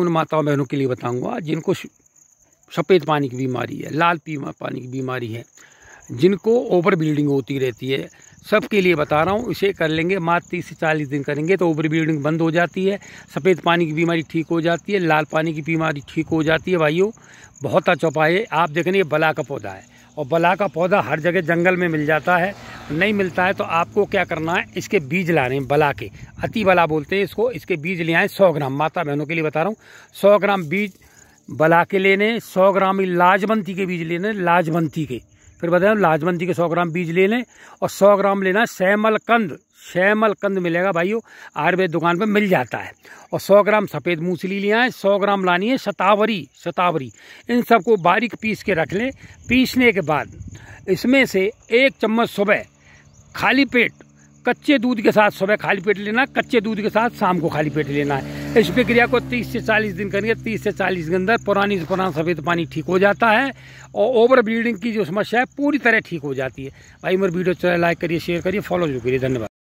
उन माताओं बहनों के लिए बताऊंगा जिनको सफ़ेद पानी की बीमारी है लाल पीमा पानी की बीमारी है जिनको ओवर बिल्डिंग होती रहती है सबके लिए बता रहा हूँ इसे कर लेंगे मात्र तीस से चालीस दिन करेंगे तो ओवर बिल्डिंग बंद हो जाती है सफ़ेद पानी की बीमारी ठीक हो जाती है लाल पानी की बीमारी ठीक हो जाती है भाइयों बहुत अच्छा उपाय है आप देखेंगे बला का पौधा है और बला का पौधा हर जगह जंगल में मिल जाता है नहीं मिलता है तो आपको क्या करना है इसके बीज लाने बला के अति बला बोलते हैं इसको इसके बीज ले आए सौ ग्राम माता बहनों के लिए बता रहा हूँ सौ ग्राम बीज बला के लेने सौ ग्राम लाजवंती के बीज लेने लाजवंती के फिर बताए लाजवंती के सौ ग्राम बीज ले लें और सौ ग्राम लेना सैमल कंद शैमल कंद मिलेगा भाइयों आयुर्वेद दुकान पर मिल जाता है और सौ ग्राम सफ़ेद मूसली लिया है सौ ग्राम लानी है शतावरी शतावरी इन सबको बारीक पीस के रख लें पीसने के बाद इसमें से एक चम्मच सुबह खाली पेट कच्चे दूध के साथ सुबह खाली पेट लेना कच्चे दूध के साथ शाम को खाली पेट लेना है इस प्रक्रिया को 30 से 40 दिन करेंगे 30 से 40 के अंदर पुरानी से पुराना सफ़ेद पानी ठीक हो जाता है और ओवर ब्लीडिंग की जो समस्या है पूरी तरह ठीक हो जाती है भाई मेरे वीडियो चले लाइक करिए शेयर करिए फॉलो जरूर करिए धन्यवाद